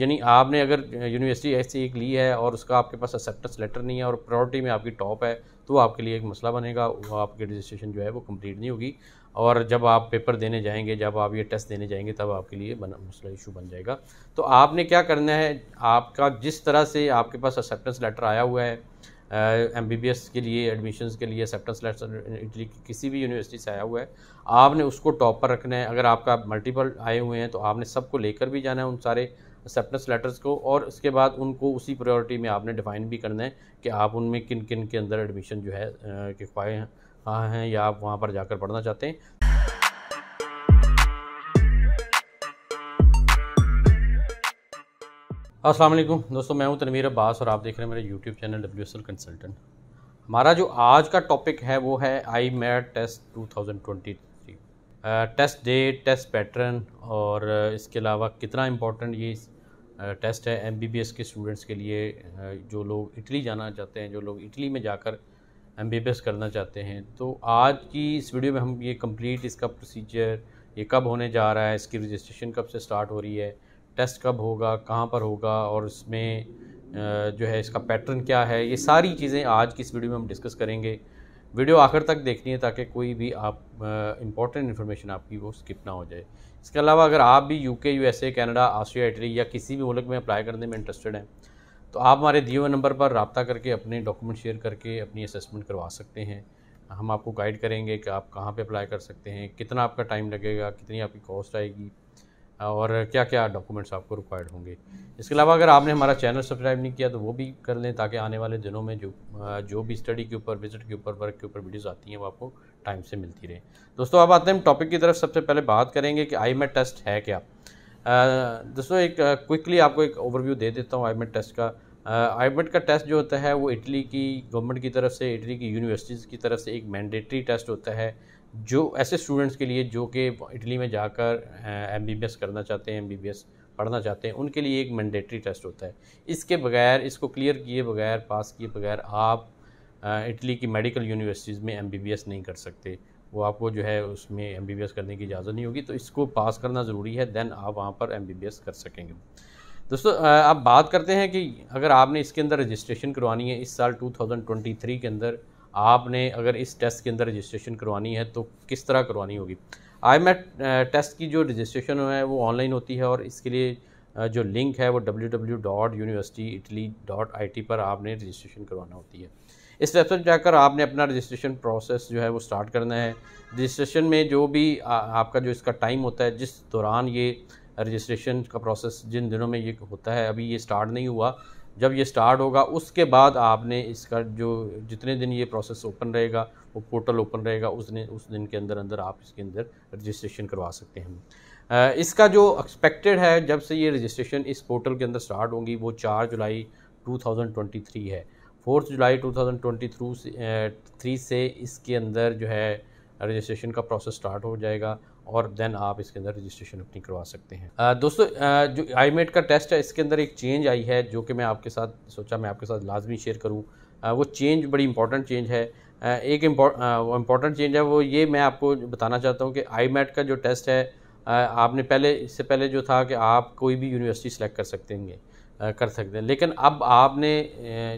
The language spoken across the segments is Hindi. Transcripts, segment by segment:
यानी आपने अगर यूनिवर्सिटी ऐसी एक ली है और उसका आपके पास एक्सेप्टेंस लेटर नहीं है और प्रायोरिटी में आपकी टॉप है तो आपके लिए एक मसला बनेगा आपकी रजिस्ट्रेशन जो है वो कंप्लीट नहीं होगी और जब आप पेपर देने जाएंगे जब आप ये टेस्ट देने जाएंगे तब आपके लिए बना मसला इशू बन जाएगा तो आपने क्या करना है आपका जिस तरह से आपके पास एक्सेप्टेंस लेटर आया हुआ है एम बी बी एस के लिए एडमिशन के लिए एक्सेप्टेंस लेटर इटली की किसी भी यूनिवर्सिटी से आया हुआ है आपने उसको टॉप पर रखना है अगर आपका मल्टीपल आए हुए हैं तो आपने सबको लेकर भी जाना है उन सारे एक्सेप्टेंस लेटर्स को और उसके बाद उनको उसी प्रायोरिटी में आपने डिफ़ाइन भी करना है कि आप उनमें किन किन के अंदर एडमिशन जो है के ख्वाए हाँ हैं या आप वहाँ पर जाकर पढ़ना चाहते हैं असलम दोस्तों मैं हूं तनवीर अब्बास और आप देख रहे हैं मेरे YouTube channel W S L consultant हमारा जो आज का टॉपिक है वो है I MAT test 2023 test day test pattern और इसके अलावा कितना इम्पोर्टेंट ये टेस्ट है एम के स्टूडेंट्स के लिए जो लोग इटली जाना चाहते हैं जो लोग इटली में जाकर एम करना चाहते हैं तो आज की इस वीडियो में हम ये कंप्लीट इसका प्रोसीजर ये कब होने जा रहा है इसकी रजिस्ट्रेशन कब से स्टार्ट हो रही है टेस्ट कब होगा कहाँ पर होगा और इसमें जो है इसका पैटर्न क्या है ये सारी चीज़ें आज की इस वीडियो में हम डिस्कस करेंगे वीडियो आखिर तक देखनी है ताकि कोई भी आप इंपॉर्टेंट इन्फॉर्मेशन आपकी वो स्किप ना हो जाए इसके अलावा अगर आप भी UK USA Canada Australia Italy या किसी भी मुल्क में अप्लाई करने में इंटरेस्टेड हैं तो आप हमारे दिए हुए नंबर पर रबता करके अपने डॉक्यूमेंट शेयर करके अपनी असेसमेंट करवा सकते हैं हम आपको गाइड करेंगे कि आप कहाँ पर अप्लाई कर सकते हैं कितना आपका टाइम लगेगा कितनी आपकी कॉस्ट आएगी और क्या क्या डॉक्यूमेंट्स आपको रिक्वायर्ड होंगे इसके अलावा अगर आपने हमारा चैनल सब्सक्राइब नहीं किया तो वो भी कर लें ताकि आने वाले दिनों में जो जो भी स्टडी के ऊपर विजिट के ऊपर वर्क के ऊपर वीडियोज़ आती हैं वो आपको टाइम से मिलती रहे दोस्तों अब आते हैं टॉपिक की तरफ सबसे पहले बात करेंगे कि आई टेस्ट है क्या दोस्तों एक क्विकली आपको एक ओवरव्यू दे देता हूँ आई टेस्ट का आईबेट का टेस्ट जो होता है वो इटली की गवर्नमेंट की तरफ से इटली की यूनिवर्सिटीज़ की तरफ से एक मैंडेटरी टेस्ट होता है जो ऐसे स्टूडेंट्स के लिए जो कि इटली में जाकर एम बी करना चाहते हैं एम पढ़ना चाहते हैं उनके लिए एक मैंडेटरी टेस्ट होता है इसके बगैर इसको क्लियर किए बगैर पास किए बगैर आप इटली की मेडिकल यूनिवर्सिटीज़ में एम नहीं कर सकते वो आपको जो है उसमें एम करने की इजाज़त नहीं होगी तो इसको पास करना ज़रूरी है दैन आप वहाँ पर एम कर सकेंगे दोस्तों अब बात करते हैं कि अगर आपने इसके अंदर रजिस्ट्रेशन करवानी है इस साल 2023 के अंदर आपने अगर इस टेस्ट के अंदर रजिस्ट्रेशन करवानी है तो किस तरह करवानी होगी आई टेस्ट की जो रजिस्ट्रेशन है वो ऑनलाइन होती है और इसके लिए जो लिंक है वो W W dot university Italy dot I T पर आपने रजिस्ट्रेशन करवाना होती है इस वेबसाइट जाकर आपने अपना रजिस्ट्रेशन प्रोसेस जो है वो स्टार्ट करना है रजिस्ट्रेशन में जो भी आ, आपका जो इसका टाइम होता है जिस दौरान ये रजिस्ट्रेशन का प्रोसेस जिन दिनों में ये होता है अभी ये स्टार्ट नहीं हुआ जब ये स्टार्ट होगा उसके बाद आपने इसका जो जितने दिन ये प्रोसेस ओपन रहेगा वो पोर्टल ओपन रहेगा उस दिन उस दिन के अंदर अंदर आप इसके अंदर रजिस्ट्रेशन करवा सकते हैं इसका जो एक्सपेक्टेड है जब से ये रजिस्ट्रेशन इस पोर्टल के अंदर स्टार्ट होंगी वो चार जुलाई 2023 है फोर्थ जुलाई 2023 से इसके अंदर जो है रजिस्ट्रेशन का प्रोसेस स्टार्ट हो जाएगा और देन आप इसके अंदर रजिस्ट्रेशन अपनी करवा सकते हैं दोस्तों जो आई का टेस्ट है इसके अंदर एक चेंज आई है जो कि मैं आपके साथ सोचा मैं आपके साथ लाजमी शेयर करूँ वो चेंज बड़ी इंपॉर्टेंट चेंज है एक इम्पॉर्टेंट चेंज है वो ये मैं आपको बताना चाहता हूँ कि आई का जो टेस्ट है आपने पहले इससे पहले जो था कि आप कोई भी यूनिवर्सिटी सेलेक्ट कर सकते हैं कर सकते हैं लेकिन अब आपने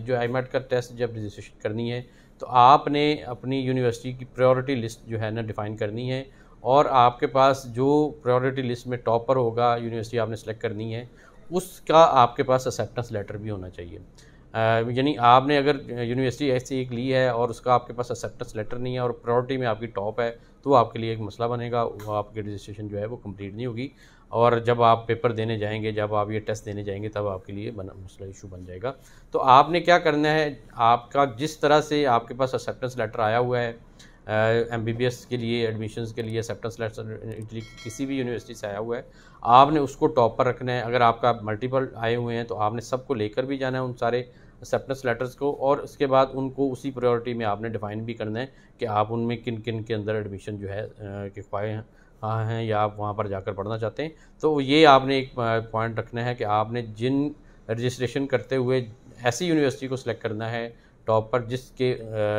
जो आई का टेस्ट जब रजिस्ट्रेशन करनी है तो आपने अपनी यूनिवर्सिटी की प्रायोरिटी लिस्ट जो है ना डिफ़ाइन करनी है और आपके पास जो प्रायोरिटी लिस्ट में टॉपर होगा यूनिवर्सिटी आपने सेलेक्ट करनी है उसका आपके पास एक्सेप्टेंस लेटर भी होना चाहिए यानी आपने अगर यूनिवर्सिटी ऐसी एक ली है और उसका आपके पास एक्सेप्टेंस लेटर नहीं है और प्रायोरिटी में आपकी टॉप है तो आपके लिए एक मसला बनेगा आपकी रजिस्ट्रेशन जो है वो कंप्लीट नहीं होगी और जब आप पेपर देने जाएंगे जब आप ये टेस्ट देने जाएंगे तब आपके लिए बना मसला इशू बन जाएगा तो आपने क्या करना है आपका जिस तरह से आपके पास एक्सेप्टेंस लेटर आया हुआ है एम बी बी एस के लिए एडमिशन के लिए एक्सेप्टेंस लेटर इटली किसी भी यूनिवर्सिटी से आया हुआ है आपने उसको टॉप पर रखना है अगर आपका मल्टीपल आए हुए हैं तो आपने सबको लेकर भी जाना है उन सारे एक्सेप्टेंस लेटर्स को और उसके बाद उनको उसी प्रायोरिटी में आपने डिफाइन भी करना है कि आप उनमें किन किन के अंदर एडमिशन जो है कि ख्वाए हाँ हैं या आप वहाँ पर जाकर पढ़ना चाहते हैं तो ये आपने एक पॉइंट रखना है कि आपने जिन रजिस्ट्रेशन करते हुए ऐसी यूनिवर्सिटी को सिलेक्ट करना है टॉप पर जिसके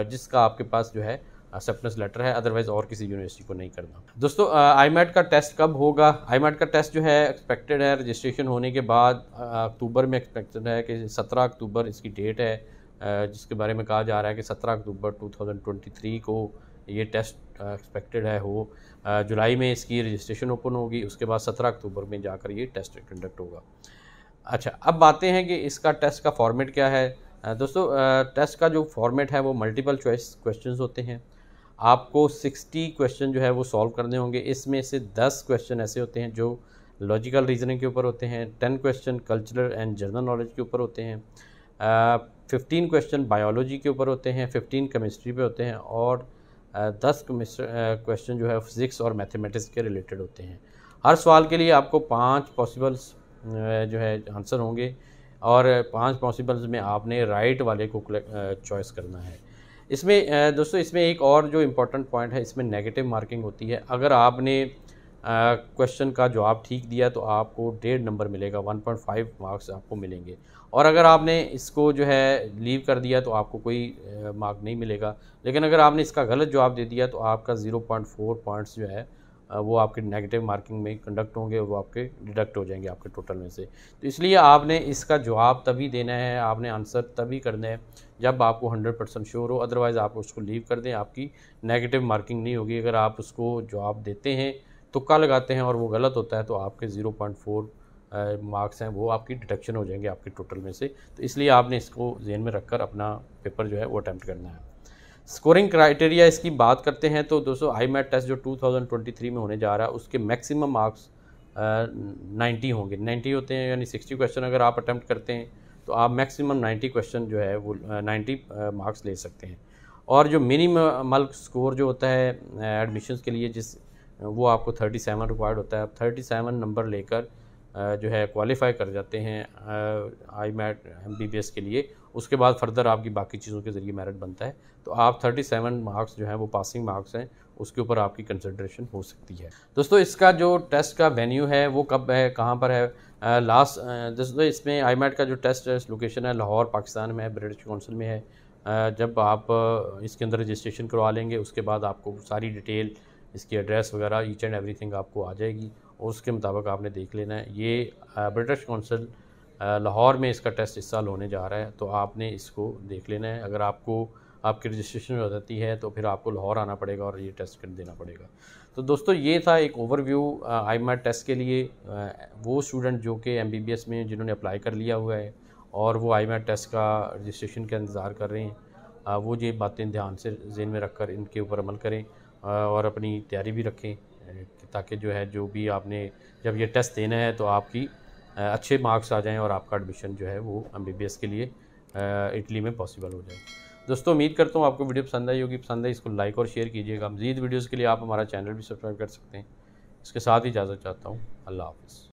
जिसका आपके पास जो है एक्सेप्टेंस लेटर है अदरवाइज और किसी यूनिवर्सिटी को नहीं करना दोस्तों आई uh, का टेस्ट कब होगा आई का टेस्ट जो है एक्सपेक्टेड है रजिस्ट्रेशन होने के बाद अक्टूबर में एक्सपेक्टेड है कि सत्रह अक्टूबर इसकी डेट है जिसके बारे में कहा जा रहा है कि सत्रह अक्टूबर थ्री को ये टेस्ट एक्सपेक्टेड है हो जुलाई में इसकी रजिस्ट्रेशन ओपन होगी उसके बाद सत्रह अक्टूबर में जाकर ये टेस्ट कंडक्ट होगा अच्छा अब बातें हैं कि इसका टेस्ट का फॉर्मेट क्या है दोस्तों टेस्ट का जो फॉर्मेट है वो मल्टीपल चॉइस क्वेश्चंस होते हैं आपको 60 क्वेश्चन जो है वो सॉल्व करने होंगे इसमें से 10 क्वेश्चन ऐसे होते हैं जो लॉजिकल रीजनिंग के ऊपर होते हैं 10 question cultural and general knowledge के ऊपर होते हैं फिफ्टीन क्वेश्चन बायोलॉजी के ऊपर होते हैं फिफ्टीन केमिस्ट्री पे होते हैं और दस क्वेश्चन जो है फिज़िक्स और मैथमेटिक्स के रिलेटेड होते हैं हर सवाल के लिए आपको पांच पॉसिबल्स जो है आंसर होंगे और पांच पॉसिबल्स में आपने राइट वाले को चॉइस करना है इसमें दोस्तों इसमें एक और जो इम्पोर्टेंट पॉइंट है इसमें नेगेटिव मार्किंग होती है अगर आपने क्वेश्चन का जवाब ठीक दिया तो आपको डेढ़ नंबर मिलेगा 1.5 मार्क्स आपको मिलेंगे और अगर आपने इसको जो है लीव कर दिया तो आपको कोई मार्क नहीं मिलेगा लेकिन अगर आपने इसका गलत जवाब दे दिया तो आपका 0.4 पॉइंट्स जो है वो आपके नेगेटिव मार्किंग में कंडक्ट होंगे वो आपके डिडक्ट हो जाएंगे आपके टोटल में से तो इसलिए आपने इसका जवाब तभी देना है आपने आंसर तभी करना है जब आपको 100 परसेंट श्योर हो अदरवाइज़ आप उसको लीव कर दें आपकी नेगेटिव मार्किंग नहीं होगी अगर आप उसको जवाब देते हैं तुक्का लगाते हैं और वो गलत होता है तो आपके ज़ीरो पॉइंट फोर मार्क्स हैं वो आपकी डिडक्शन हो जाएंगे आपके टोटल में से तो इसलिए आपने इसको जेहन में रखकर अपना पेपर जो है वो अटैम्प्ट करना है स्कोरिंग क्राइटेरिया इसकी बात करते हैं तो दोस्तों आई मैट टेस्ट जो 2023 में होने जा रहा है उसके मैक्सिमम मार्क्स नाइन्टी होंगे नाइन्टी होते हैं यानी सिक्सटी क्वेश्चन अगर आप अटैम्प्ट करते हैं तो आप मैक्सिमम नाइन्टी क्वेश्चन जो है वो नाइन्टी मार्क्स ले सकते हैं और जो मिनिमम स्कोर जो होता है एडमिशन्स के लिए जिस वो आपको थर्टी सेवन रिक्वायर्ड होता है आप थर्टी सेवन नंबर लेकर जो है क्वालिफ़ाई कर जाते हैं I MAT M B B S के लिए उसके बाद फर्दर आपकी बाकी चीज़ों के ज़रिए मेरिट बनता है तो आप थर्टी सेवन मार्क्स जो हैं वो पासिंग मार्क्स हैं उसके ऊपर आपकी कंसिड्रेशन हो सकती है दोस्तों इसका जो टेस्ट का वेन्यू है वो कब है कहाँ पर है लास्ट दोस्तों इसमें आई मैट का जो टेस्ट है लोकेशन है लाहौर पाकिस्तान में है ब्रिटिश काउंसिल में है जब आप इसके अंदर रजिस्ट्रेशन करवा लेंगे उसके बाद आपको सारी डिटेल इसकी एड्रेस वगैरह ईच एंड एवरीथिंग आपको आ जाएगी उसके मुताबिक आपने देख लेना है ये ब्रिटिश काउंसिल लाहौर में इसका टेस्ट इस साल होने जा रहा है तो आपने इसको देख लेना है अगर आपको आपकी रजिस्ट्रेशन हो जाती है तो फिर आपको लाहौर आना पड़ेगा और ये टेस्ट किट देना पड़ेगा तो दोस्तों ये था एक ओवरव्यू आई मैट टेस्ट के लिए आ, वो स्टूडेंट जो कि एम बी बी एस में जिन्होंने अप्लाई कर लिया हुआ है और वो आई मैट टेस्ट का रजिस्ट्रेशन का इंतज़ार कर रहे हैं आ, वो ये बातें ध्यान से जेन में रख कर इनके ऊपर अमल करें आ, और अपनी तैयारी भी रखें ताकि जो है जो भी आपने जब ये टेस्ट देना है तो आपकी अच्छे मार्क्स आ जाएं और आपका एडमिशन जो है वो एम के लिए इटली में पॉसिबल हो जाए दोस्तों उम्मीद करता हूँ आपको वीडियो पसंद आई होगी पसंद आई इसको लाइक और शेयर कीजिएगा मजीद वीडियोज़ के लिए आप हमारा चैनल भी सब्सक्राइब कर सकते हैं इसके साथ ही इजाज़त चाहता हूँ अल्लाह हाफिज़